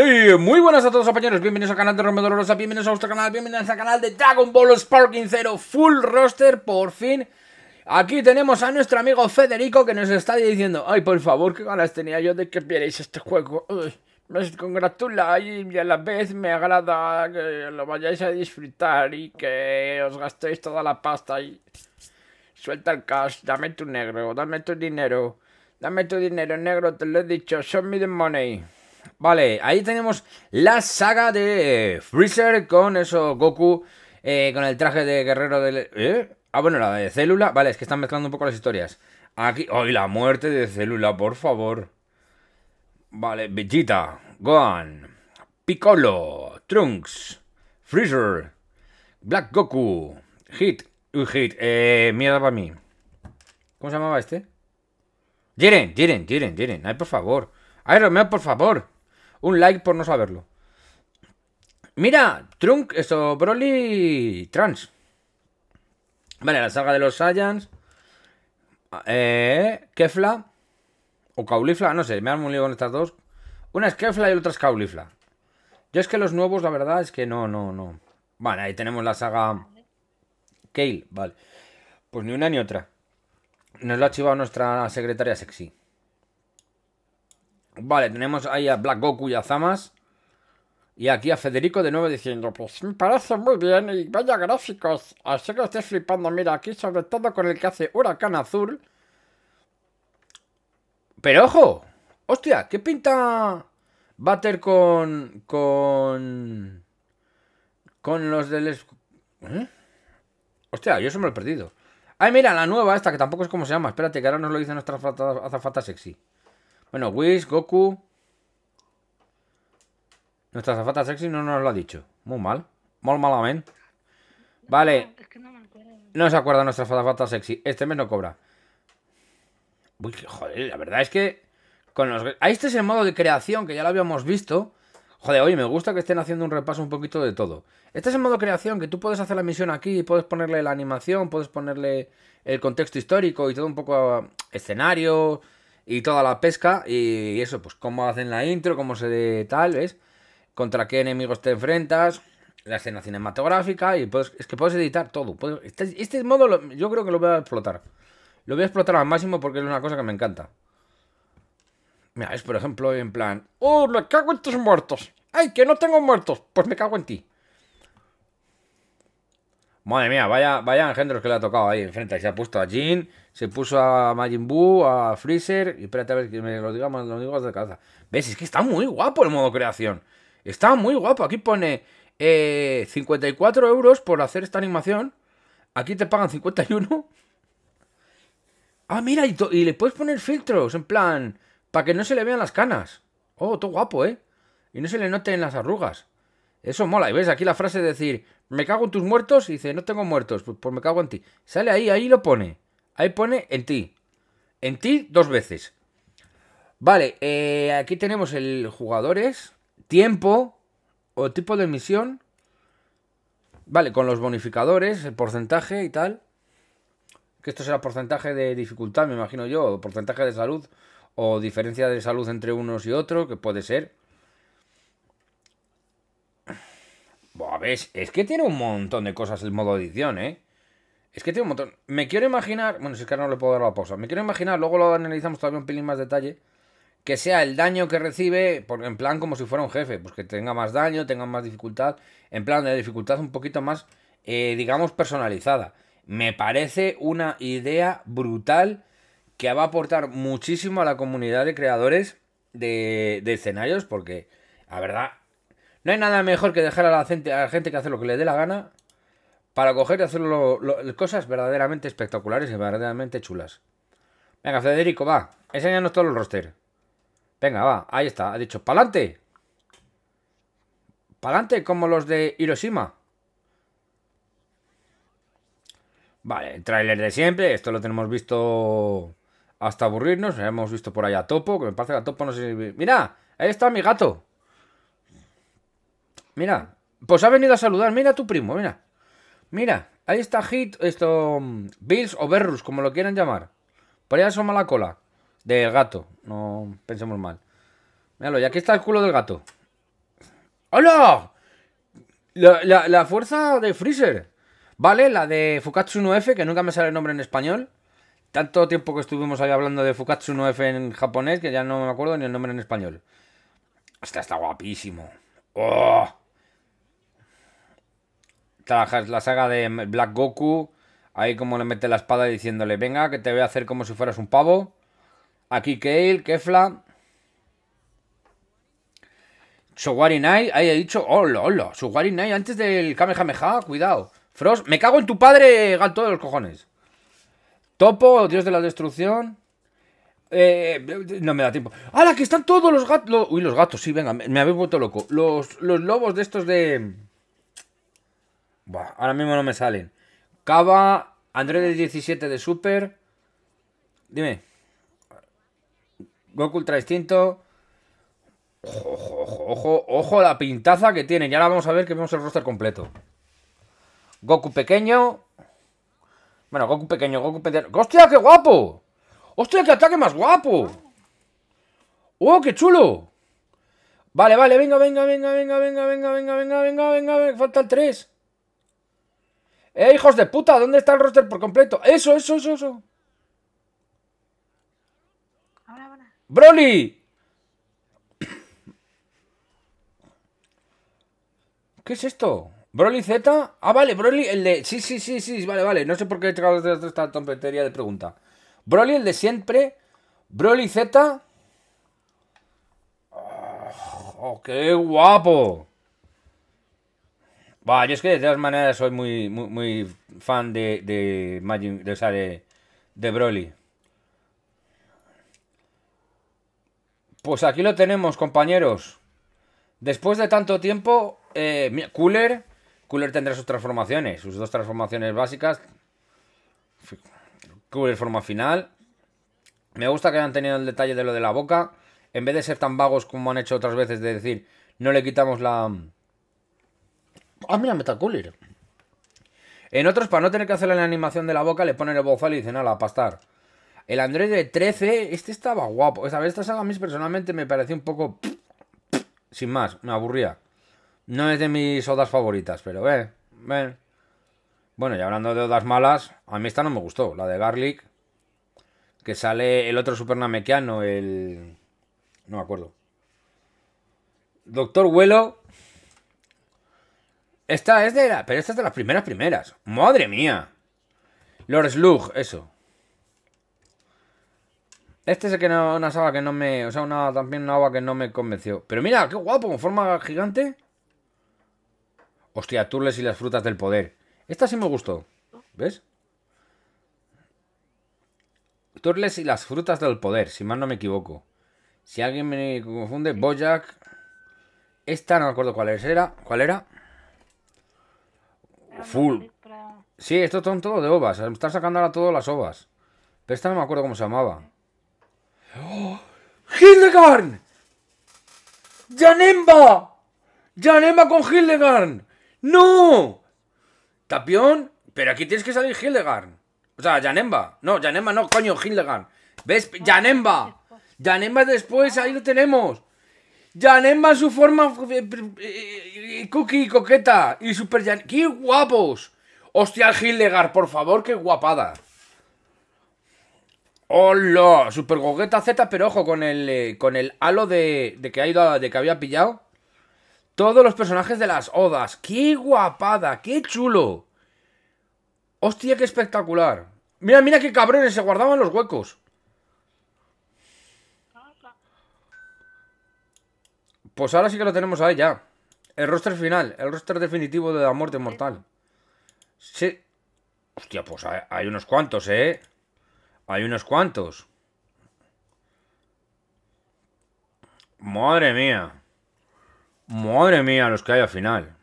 Eh, muy buenas a todos compañeros, bienvenidos al canal de Romero Rosa, bienvenidos a vuestro canal, bienvenidos al canal de Dragon Ball Sparking Zero Full Roster, por fin. Aquí tenemos a nuestro amigo Federico que nos está diciendo, ay por favor, qué ganas tenía yo de que vierais este juego. me congratula y a la vez me agrada que lo vayáis a disfrutar y que os gastéis toda la pasta y... Suelta el cash, dame tu negro, dame tu dinero. Dame tu dinero negro, te lo he dicho, show me the money. Vale, ahí tenemos la saga de eh, Freezer con eso, Goku, eh, con el traje de guerrero de ¿eh? Ah, bueno, la de Célula. Vale, es que están mezclando un poco las historias. Aquí... hoy la muerte de Célula, por favor! Vale, Vegeta, Gohan, Piccolo, Trunks, Freezer, Black Goku, Hit, uh, Hit, eh, mierda para mí. ¿Cómo se llamaba este? Jiren, Jiren, Jiren, Jiren, ay, por favor ver, Romeo, por favor. Un like por no saberlo. Mira, Trunk, eso, Broly trans. Vale, la saga de los Saiyans. Eh, Kefla. O Caulifla, no sé, me han molido con estas dos. Una es Kefla y otra es Caulifla. Yo es que los nuevos, la verdad, es que no, no, no. Vale, ahí tenemos la saga Kale, vale. Pues ni una ni otra. Nos lo ha chivado nuestra secretaria sexy. Vale, tenemos ahí a Black Goku y a Zamas. Y aquí a Federico de nuevo diciendo, pues me parece muy bien y vaya gráficos. Así que estoy flipando, mira, aquí sobre todo con el que hace Huracán Azul. Pero ojo, hostia, ¿qué pinta Butter con... con... con los del... ¿eh? Hostia, yo se me lo he perdido. Ay, mira, la nueva esta, que tampoco es como se llama. Espérate, que ahora nos lo dice nuestra azafata sexy. Bueno, Wish, Goku. Nuestra zafata sexy no nos lo ha dicho. Muy mal. Muy malamente. Vale. no, se acuerda nuestra zafata sexy. Este mes no cobra. Uy, joder, la verdad es que. Con los... Ah, este es el modo de creación que ya lo habíamos visto. Joder, oye, me gusta que estén haciendo un repaso un poquito de todo. Este es el modo creación, que tú puedes hacer la misión aquí, puedes ponerle la animación, puedes ponerle el contexto histórico y todo un poco escenario, y toda la pesca y eso, pues cómo hacen la intro, cómo se tal, ¿ves? Contra qué enemigos te enfrentas, la escena cinematográfica y pues es que puedes editar todo. Este, este, modo yo creo que lo voy a explotar. Lo voy a explotar al máximo porque es una cosa que me encanta. Mira, es por ejemplo en plan, ¡Oh, me cago en tus muertos! ¡Ay, que no tengo muertos! Pues me cago en ti. Madre mía, vaya, vaya engendros que le ha tocado ahí enfrente. Se ha puesto a Jin, se puso a Majin Buu, a Freezer. Y espérate a ver que me lo diga, los lo digo de casa ¿Ves? Es que está muy guapo el modo creación. Está muy guapo. Aquí pone 54 eh, euros por hacer esta animación. Aquí te pagan 51. Ah, mira, y le puedes poner filtros, en plan, para que no se le vean las canas. Oh, todo guapo, ¿eh? Y no se le noten las arrugas. Eso mola. Y ves aquí la frase de decir, me cago en tus muertos, y dice, no tengo muertos, pues, pues me cago en ti. Sale ahí, ahí lo pone. Ahí pone en ti. En ti dos veces. Vale, eh, aquí tenemos el jugadores, tiempo o tipo de misión. Vale, con los bonificadores, el porcentaje y tal. Que esto será porcentaje de dificultad, me imagino yo, o porcentaje de salud, o diferencia de salud entre unos y otros, que puede ser. A ver, es que tiene un montón de cosas el modo edición, ¿eh? Es que tiene un montón. Me quiero imaginar. Bueno, si es que ahora no le puedo dar la pausa. Me quiero imaginar, luego lo analizamos todavía un pelín más detalle. Que sea el daño que recibe, en plan como si fuera un jefe. Pues que tenga más daño, tenga más dificultad. En plan de dificultad un poquito más, eh, digamos, personalizada. Me parece una idea brutal que va a aportar muchísimo a la comunidad de creadores de, de escenarios. Porque, la verdad, no hay nada mejor que dejar a la gente, que hace lo que le dé la gana para coger y hacer cosas verdaderamente espectaculares y verdaderamente chulas. Venga, Federico, va. Enséñanos todo el roster. Venga, va. Ahí está. Ha dicho, ¡pa'lante! ¡Pa'lante! Como los de Hiroshima. Vale, el tráiler de siempre. Esto lo tenemos visto hasta aburrirnos. Hemos visto por ahí a Topo. Que me parece que a Topo no se... ¡Mira! Ahí está mi gato. Mira, pues ha venido a saludar. Mira tu primo, mira. Mira, ahí está Hit, esto. Mm, Bills o Berrus, como lo quieran llamar. Por ahí asoma la cola. Del gato, no pensemos mal. Míralo, y aquí está el culo del gato. ¡Hola! La, fuerza de Freezer. Vale, la de Fukatsu 1F, que nunca me sale el nombre en español. Tanto tiempo que estuvimos ahí hablando de Fukatsu 1F en japonés que ya no me acuerdo ni el nombre en español. Hasta está guapísimo. ¡Oh! la saga de Black Goku, ahí como le mete la espada diciéndole, venga, que te voy a hacer como si fueras un pavo. Aquí Kale, Kefla. Knight ahí he dicho, hola, hola, Nai, antes del Kamehameha, cuidado. Frost, me cago en tu padre, gato de los cojones. Topo, dios de la destrucción. Eh, no me da tiempo. ¡Hala! Que están todos los gatos. Uy, los gatos, sí, venga, me, me habéis vuelto loco. los lobos de estos de ahora mismo no me salen. Cava, Andrés 17 de Super. Dime. Goku Ultra distinto. Ojo, ojo, ojo, ojo la pintaza que tiene. Ya ahora vamos a ver que vemos el roster completo. Goku pequeño. Bueno, Goku pequeño, Goku pequeño. ¡Hostia, qué guapo! ¡Hostia, qué ataque más guapo! ¡Oh, qué chulo! Vale, vale, venga, venga, venga, venga, venga, venga, venga, venga, venga, venga, venga, venga, tres. ¡Eh, hijos de puta! ¿Dónde está el roster por completo? ¡Eso, eso, eso, eso! Ahora, ¡Broly! ¿Qué es esto? ¿Broly Z? Ah, vale, Broly, el de... Sí, sí, sí, sí, vale, vale. No sé por qué he traído esta tontería de pregunta. Broly, el de siempre. Broly Z... Ah, ¡Qué guapo! yo es que de todas maneras soy muy, muy, fan de, de, de, Broly. Pues aquí lo tenemos, compañeros. Después de tanto tiempo, eh, Cooler, Cooler tendrá sus transformaciones, sus dos transformaciones básicas. Cooler forma final. Me gusta que hayan tenido el detalle de lo de la boca. En vez de ser tan vagos como han hecho otras veces de decir, no le quitamos la, Ah, mira, Metacooler. En otros, para no tener que hacer la animación de la boca, le ponen el bozal y dicen, ala, pastar. El Android de 13, este estaba guapo. Esta, esta saga a mí personalmente me pareció un poco... Sin más, me aburría. No es de mis odas favoritas, pero ve eh, eh. Bueno, y hablando de odas malas, a mí esta no me gustó, la de Garlic. Que sale el otro Super Namekiano, el... No me acuerdo. Doctor Huelo, esta es de la... Pero esta es de las primeras primeras. ¡Madre mía! Lord Slug, eso. Este es el que no, una saga que no me... O sea, una, también una agua que no me convenció. Pero mira, qué guapo, con forma gigante. Hostia, Turles y las frutas del poder. Esta sí me gustó. ¿Ves? Turles y las frutas del poder, si mal no me equivoco. Si alguien me confunde, Bojack... Esta no me acuerdo cuál era. ¿Cuál era? Full. Sí, estos son todos de ovas. Están sacando ahora todas las ovas. Pero esta no me acuerdo cómo se llamaba. ¡Oh! ¡Hildegarn! ¡Janemba! ¡Janemba con Hildegarn! ¡No! Tapión, pero aquí tienes que salir Hildegard O sea, Janemba. No, Janemba no, coño, Hildegard ¿Ves? Janemba. Ah, Janemba después, ah. ahí lo tenemos. Janemba en su forma eh, eh, eh, cookie coqueta y super Jan... ¡Qué guapos! Hostia, Hildegard, por favor, qué guapada. ¡Hola! Super coqueta Z, pero ojo, con el, con el halo de, que ha ido de que había pillado. Todos los personajes de las odas. ¡Qué guapada! ¡Qué chulo! ¡Hostia, qué espectacular! Mira, mira qué cabrones se guardaban los huecos. Pues ahora sí que lo tenemos ahí ya. El roster final, el roster definitivo de la muerte mortal. Sí. Hostia, pues hay, unos cuantos, ¿eh? Hay unos cuantos. Madre mía. Madre mía, los que hay al final.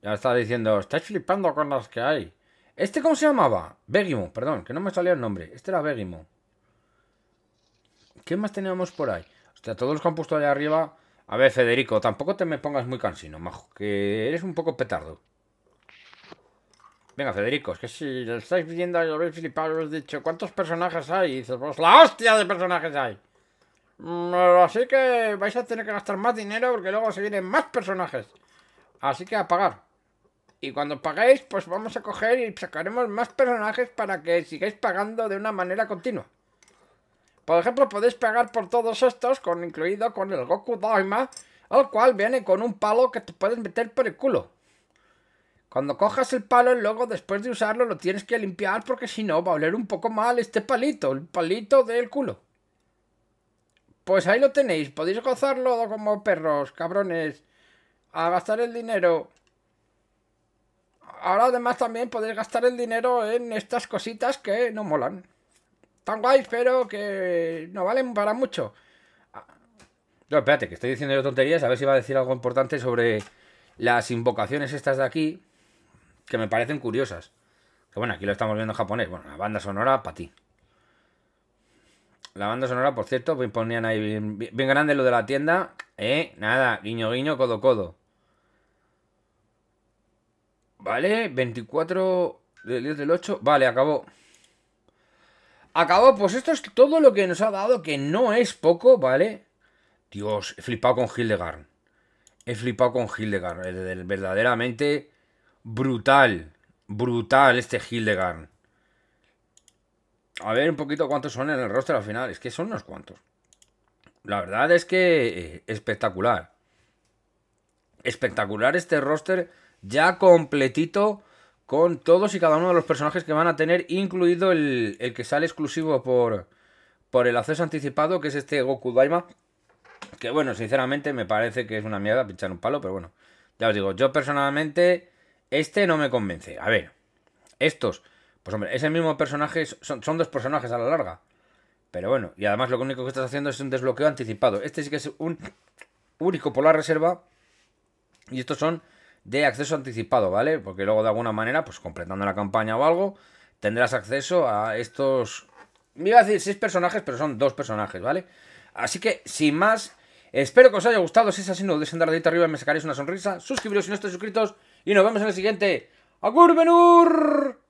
Ya está diciendo, estáis flipando con las que hay. ¿Este cómo se llamaba? Begimo, perdón, que no me salía el nombre. Este era Begimo. ¿Qué más tenemos por ahí? Hostia, todos los que han puesto allá arriba. A ver, Federico, tampoco te me pongas muy cansino, majo, que eres un poco petardo. Venga, Federico, es que si lo estáis viendo, lo habéis flipado, os he dicho, ¿cuántos personajes hay? Y dices, pues la hostia de personajes hay. Mm, así que vais a tener que gastar más dinero porque luego se vienen más personajes. Así que a pagar. Y cuando paguéis, pues vamos a coger y sacaremos más personajes para que sigáis pagando de una manera continua. Por ejemplo, podéis pegar por todos estos, con incluido con el Goku Daima, al cual viene con un palo que te puedes meter por el culo. Cuando cojas el palo, luego después de usarlo lo tienes que limpiar porque si no va a oler un poco mal este palito, el palito del culo. Pues ahí lo tenéis, podéis gozarlo como perros, cabrones, a gastar el dinero. Ahora además también podéis gastar el dinero en estas cositas que no molan tan guays, pero que no valen para mucho. Ah. No, espérate, que estoy diciendo yo tonterías, a ver si va a decir algo importante sobre las invocaciones estas de aquí, que me parecen curiosas. Que bueno, aquí lo estamos viendo en japonés. Bueno, la banda sonora para ti. La banda sonora, por cierto, me ponían ahí bien, grande lo de la tienda. Eh, nada, guiño, guiño, codo, codo. Vale, 24 del 10 del 8. Vale, acabó. Acabó, pues esto es todo lo que nos ha dado, que no es poco, ¿vale? Dios, he flipado con Hildegard. He flipado con Hildegard. verdaderamente brutal. Brutal este Hildegard. A ver un poquito cuántos son en el roster al final. Es que son unos cuantos. La verdad es que eh, espectacular. Espectacular este roster ya completito con todos y cada uno de los personajes que van a tener, incluido el, que sale exclusivo por, el acceso anticipado, que es este Goku Daima. Que bueno, sinceramente me parece que es una mierda pinchar un palo, pero bueno, ya os digo, yo personalmente este no me convence. A ver, estos, pues hombre, es mismo personaje, son, son dos personajes a la larga. Pero bueno, y además lo único que estás haciendo es un desbloqueo anticipado. Este sí que es un único por la reserva. Y estos son de acceso anticipado, ¿vale? Porque luego de alguna manera, pues completando la campaña o algo, tendrás acceso a estos... Me iba a decir seis personajes, pero son dos personajes, ¿vale? Así que, sin más, espero que os haya gustado. Si es así, no de darle dedito arriba y me sacaréis una sonrisa. Suscribiros si no estáis suscritos. Y nos vemos en el siguiente. ¡A curvenur!